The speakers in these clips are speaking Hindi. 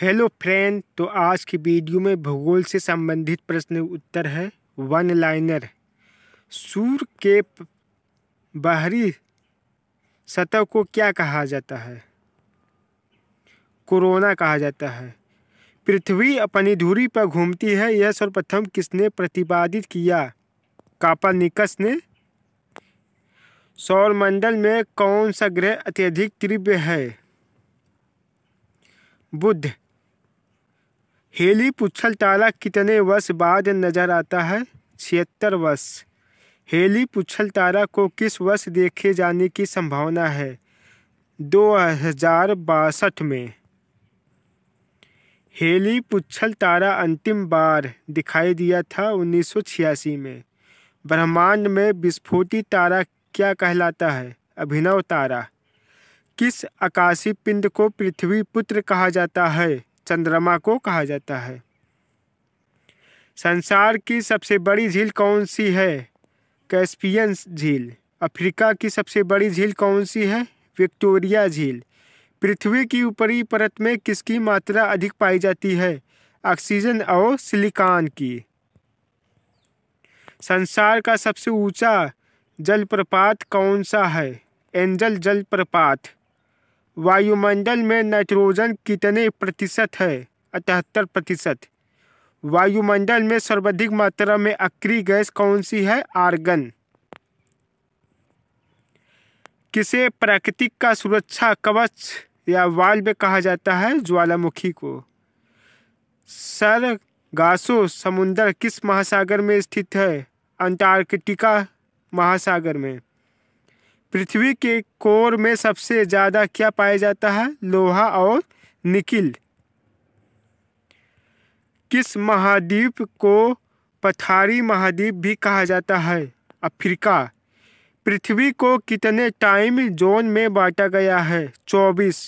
हेलो फ्रेंड तो आज की वीडियो में भूगोल से संबंधित प्रश्न उत्तर है वन लाइनर सूर्य के बाहरी सतह को क्या कहा जाता है कोरोना कहा जाता है पृथ्वी अपनी धुरी पर घूमती है यह सर्वप्रथम किसने प्रतिपादित किया कापानिकस ने सौरमंडल में कौन सा ग्रह अत्यधिक तीव्र है बुद्ध हेली पुच्छल तारा कितने वर्ष बाद नजर आता है छिहत्तर वर्ष हेली पुच्छल तारा को किस वर्ष देखे जाने की संभावना है दो हजार बासठ में हेली पुच्छल तारा अंतिम बार दिखाई दिया था उन्नीस सौ छियासी में ब्रह्मांड में विस्फोटी तारा क्या कहलाता है अभिनव तारा किस आकाशीय पिंड को पृथ्वी पुत्र कहा जाता है चंद्रमा को कहा जाता है संसार की सबसे बड़ी झील कौन सी है कैस्पियन झील अफ्रीका की सबसे बड़ी झील कौन सी है विक्टोरिया झील पृथ्वी की ऊपरी परत में किसकी मात्रा अधिक पाई जाती है ऑक्सीजन और सिलिकॉन की संसार का सबसे ऊंचा जलप्रपात कौन सा है एंजल जलप्रपात वायुमंडल में नाइट्रोजन कितने प्रतिशत है अठहत्तर प्रतिशत वायुमंडल में सर्वाधिक मात्रा में अक्री गैस कौन सी है आर्गन किसे प्राकृतिक का सुरक्षा कवच या वाल्व कहा जाता है ज्वालामुखी को सर गासो समुंदर किस महासागर में स्थित है अंटार्कटिका महासागर में पृथ्वी के कोर में सबसे ज़्यादा क्या पाया जाता है लोहा और निकिल किस महाद्वीप को पथारी महाद्वीप भी कहा जाता है अफ्रीका पृथ्वी को कितने टाइम जोन में बांटा गया है चौबीस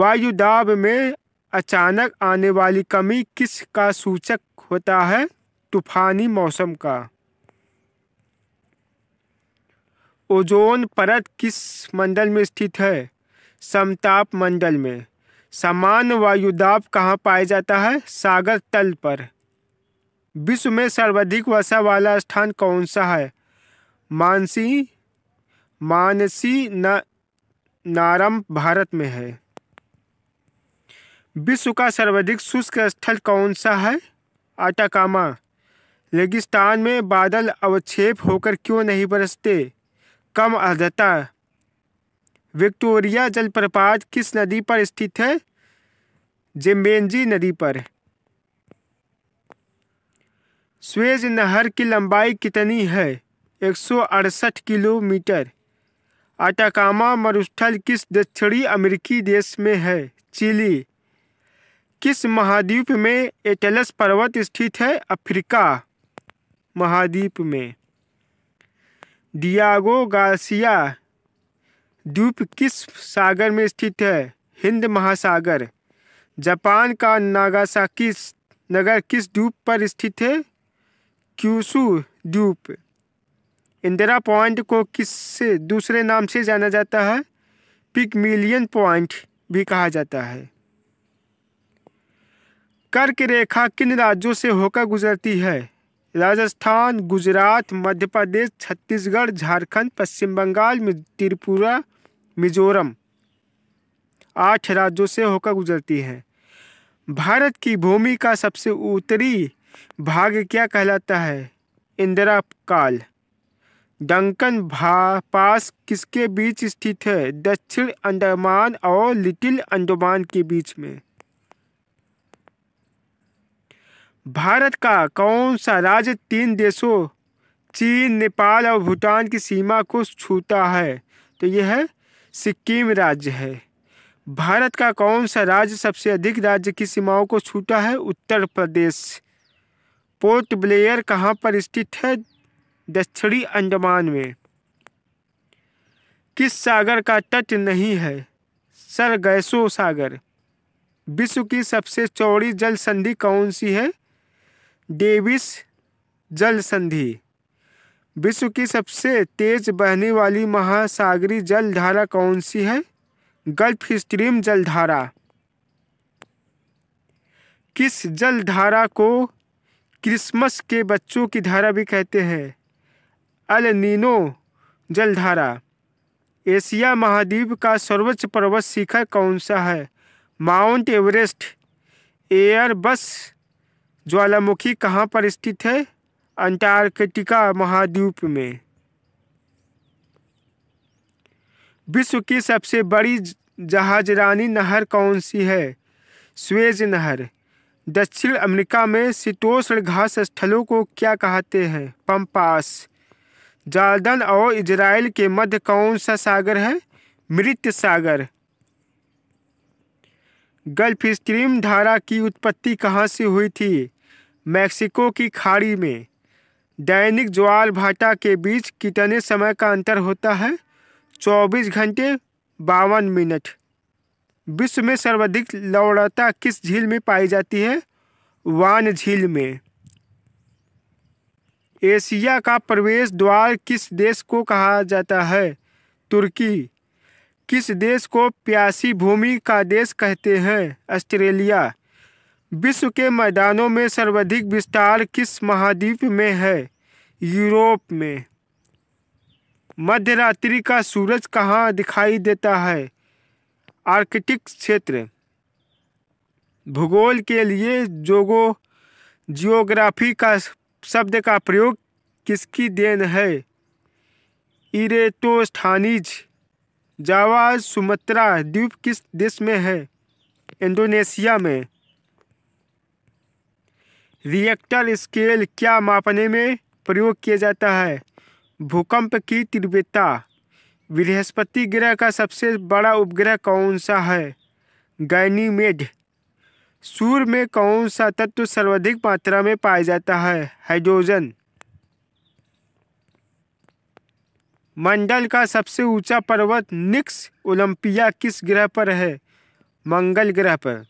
वायुदाब में अचानक आने वाली कमी किस का सूचक होता है तूफानी मौसम का ओजोन परत किस मंडल में स्थित है समताप मंडल में सामान्य वायुदाब कहाँ पाया जाता है सागर तल पर विश्व में सर्वाधिक वर्षा वाला स्थान कौन सा है मानसी मानसी न नारम भारत में है विश्व का सर्वाधिक शुष्क स्थल कौन सा है आटाकामा रेगिस्तान में बादल अवक्षेप होकर क्यों नहीं बरसते कम आर्द्रता विक्टोरिया जलप्रपात किस नदी पर स्थित है जिम्बेजी नदी पर स्वेज नहर की लंबाई कितनी है एक किलोमीटर अटाकामा मरुस्थल किस दक्षिणी अमेरिकी देश में है चिली किस महाद्वीप में एटलस पर्वत स्थित है अफ्रीका महाद्वीप में डियागो गार्सिया द्वीप किस सागर में स्थित है हिंद महासागर जापान का नागासाकी नगर किस द्वीप पर स्थित है क्यूसू द्वीप इंदिरा पॉइंट को किस से दूसरे नाम से जाना जाता है पिक मिलियन पॉइंट भी कहा जाता है कर्क रेखा किन राज्यों से होकर गुजरती है राजस्थान गुजरात मध्य प्रदेश छत्तीसगढ़ झारखंड पश्चिम बंगाल त्रिपुरा मिजोरम आठ राज्यों से होकर गुजरती है भारत की भूमि का सबसे उत्तरी भाग क्या कहलाता है इंदिरा काल डंकन भा पास किसके बीच स्थित है दक्षिण अंडमान और लिटिल अंडमान के बीच में भारत का कौन सा राज्य तीन देशों चीन नेपाल और भूटान की सीमा को छूता है तो यह है सिक्किम राज्य है भारत का कौन सा राज्य सबसे अधिक राज्य की सीमाओं को छूता है उत्तर प्रदेश पोर्ट ब्लेयर कहाँ पर स्थित है दक्षिणी अंडमान में किस सागर का तट नहीं है सर गैसो सागर विश्व की सबसे चौड़ी जल संधि कौन सी है डेविस जल संधि विश्व की सबसे तेज बहने वाली महासागरी जलधारा कौन सी है गल्फ स्ट्रीम जलधारा किस जलधारा को क्रिसमस के बच्चों की धारा भी कहते हैं अल नीनो जलधारा एशिया महाद्वीप का सर्वोच्च पर्वत शिखर कौन सा है माउंट एवरेस्ट एयरबस ज्वालामुखी कहाँ पर स्थित है अंटार्कटिका महाद्वीप में विश्व की सबसे बड़ी जहाजरानी नहर कौन सी है स्वेज नहर दक्षिण अमेरिका में शीतोष्ण घास स्थलों को क्या कहते हैं पंपास जॉर्डन और इजराइल के मध्य कौन सा सागर है मृत सागर गल्फ स्ट्रीम धारा की उत्पत्ति कहाँ से हुई थी मैक्सिको की खाड़ी में दैनिक ज्वाल भाटा के बीच कितने समय का अंतर होता है चौबीस घंटे बावन मिनट विश्व में सर्वाधिक लवणता किस झील में पाई जाती है वान झील में एशिया का प्रवेश द्वार किस देश को कहा जाता है तुर्की किस देश को प्यासी भूमि का देश कहते हैं ऑस्ट्रेलिया विश्व के मैदानों में सर्वाधिक विस्तार किस महाद्वीप में है यूरोप में मध्यरात्रि का सूरज कहाँ दिखाई देता है आर्कटिक क्षेत्र भूगोल के लिए जोगो जियोग्राफी का शब्द का प्रयोग किसकी देन है इरेटोस्थानीज जावा सुमत्रा द्वीप किस देश में है इंडोनेशिया में रिएक्टर स्केल क्या मापने में प्रयोग किया जाता है भूकंप की तीव्रता बृहस्पति ग्रह का सबसे बड़ा उपग्रह कौन सा है गैनीमेड सूर्य में कौन सा तत्व सर्वाधिक मात्रा में पाया जाता है हाइड्रोजन मंडल का सबसे ऊंचा पर्वत निक्स ओलंपिया किस ग्रह पर है मंगल ग्रह पर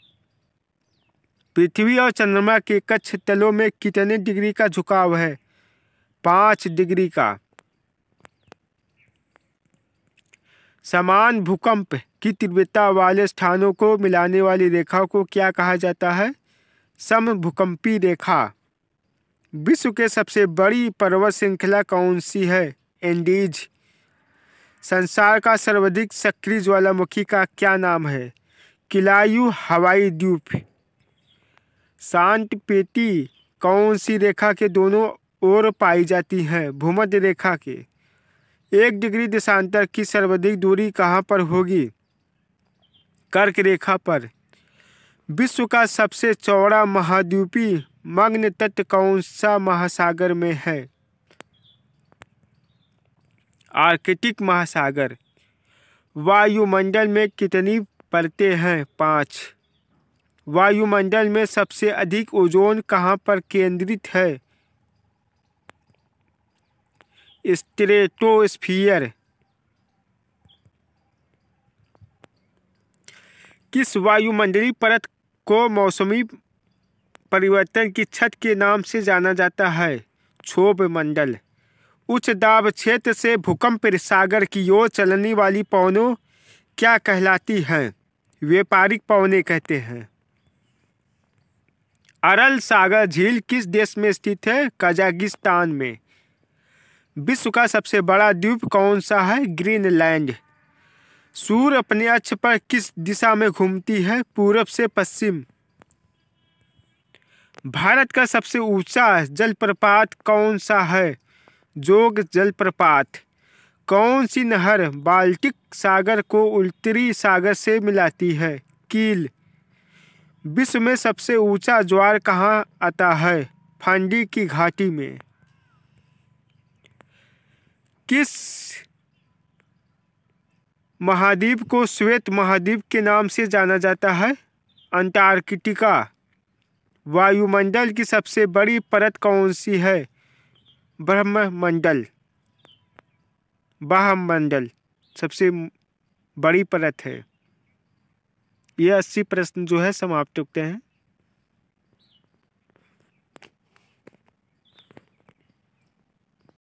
पृथ्वी और चंद्रमा के कच्छ तलों में कितने डिग्री का झुकाव है पाँच डिग्री का समान भूकंप की तीव्रता वाले स्थानों को मिलाने वाली रेखा को क्या कहा जाता है सम भूकंपी रेखा विश्व के सबसे बड़ी पर्वत श्रृंखला कौन सी है एंडीज संसार का सर्वाधिक सक्रिय ज्वालामुखी का क्या नाम है किलायु हवाई द्वीप सांत पेटी कौन सी रेखा के दोनों ओर पाई जाती है भूमध्य रेखा के एक डिग्री देशांतर की सर्वाधिक दूरी कहाँ पर होगी कर्क रेखा पर विश्व का सबसे चौड़ा महाद्वीपी मग्न तट कौन सा महासागर में है आर्कटिक महासागर वायुमंडल में कितनी परतें हैं पाँच वायुमंडल में सबसे अधिक ओजोन कहाँ पर केंद्रित है स्ट्रेटोस्फीयर किस वायुमंडलीय परत को मौसमी परिवर्तन की छत के नाम से जाना जाता है क्षोभ मंडल उच्च दाब क्षेत्र से भूकंप सागर की ओर चलने वाली पवनों क्या कहलाती हैं व्यापारिक पवने कहते हैं अरल सागर झील किस देश में स्थित है कजाकिस्तान में विश्व का सबसे बड़ा द्वीप कौन सा है ग्रीनलैंड सूर्य अपने अक्ष पर किस दिशा में घूमती है पूरब से पश्चिम भारत का सबसे ऊंचा जलप्रपात कौन सा है जोग जलप्रपात कौन सी नहर बाल्टिक सागर को उत्तरी सागर से मिलाती है कील विश्व में सबसे ऊंचा ज्वार कहाँ आता है फांडी की घाटी में किस महाद्वीप को श्वेत महाद्वीप के नाम से जाना जाता है अंटार्कटिका वायुमंडल की सबसे बड़ी परत कौन सी है ब्रह्ममंडल बाहमंडल सबसे बड़ी परत है ये अस्सी प्रश्न जो है समाप्त होते हैं